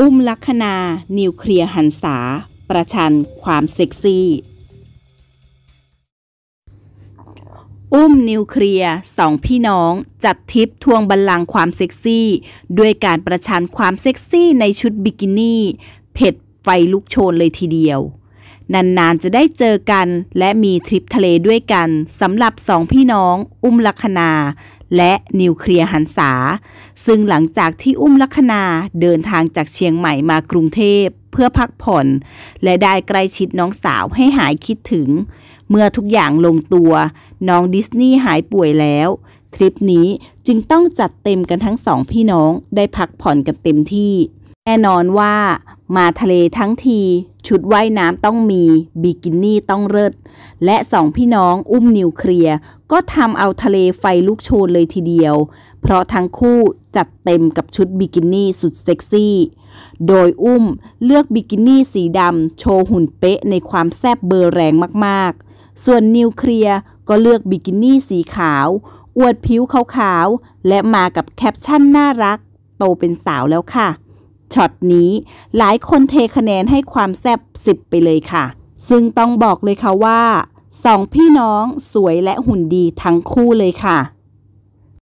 อุ้มลัคนานิวเคลียร์หันษา ประชันความเซ็กซี่ อุ้มนิวเคลียร์สอง พี่น้องจัดทริปทวงบัลลังความเซ็กซี่ ด้วยการประชันความเซ็กซี่ในชุดบิกินี่เผ็ดไฟลุกโชนเลยทีเดียว นานๆจะได้เจอกันและมีทริปทะเลด้วยกันสำหรับสอง พี่น้อง อุ้มลัคนาและนิวเคลียร์หันษา ซึ่งหลังจากที่อุ้มลัคนาเดินทางจากเชียงใหม่มากรุงเทพ เพื่อพักผ่อน และได้ใกล้ชิดน้องสาวให้หายคิดถึง เมื่อทุกอย่างลงตัว น้องดิสนีย์หายป่วยแล้ว ทริปนี้จึงต้องจัดเต็มกันทั้งสองพี่น้องได้พักผ่อนกันเต็มที่แน่นอนว่ามาทะเลทั้งทีชุดว่ายน้ำต้องมีบิกินี่ต้องเลิศและสองพี่น้องอุ้มนิวเคลียร์ก็ทำเอาทะเลไฟลุกโชนเลยทีเดียว เพราะทั้งคู่จัดเต็มกับชุดบิกินี่สุดเซ็กซี่ โดยอุ้มเลือกบิกินี่สีดำโชว์หุ่นเป๊ะในความแซบเบอร์แรงมากๆ ส่วนนิวเคลียร์ก็เลือกบิกินี่สีขาวอวดผิวขาวๆและมากับแคปชั่นน่ารัก โตเป็นสาวแล้วค่ะช็อตนี้หลายคนเทคะแนนให้ความแซ่บิบไปเลยค่ะ ซึ่งต้องบอกเลยค่ะว่า สองพี่น้องสวยและหุ่นดีทั้งคู่เลยค่ะ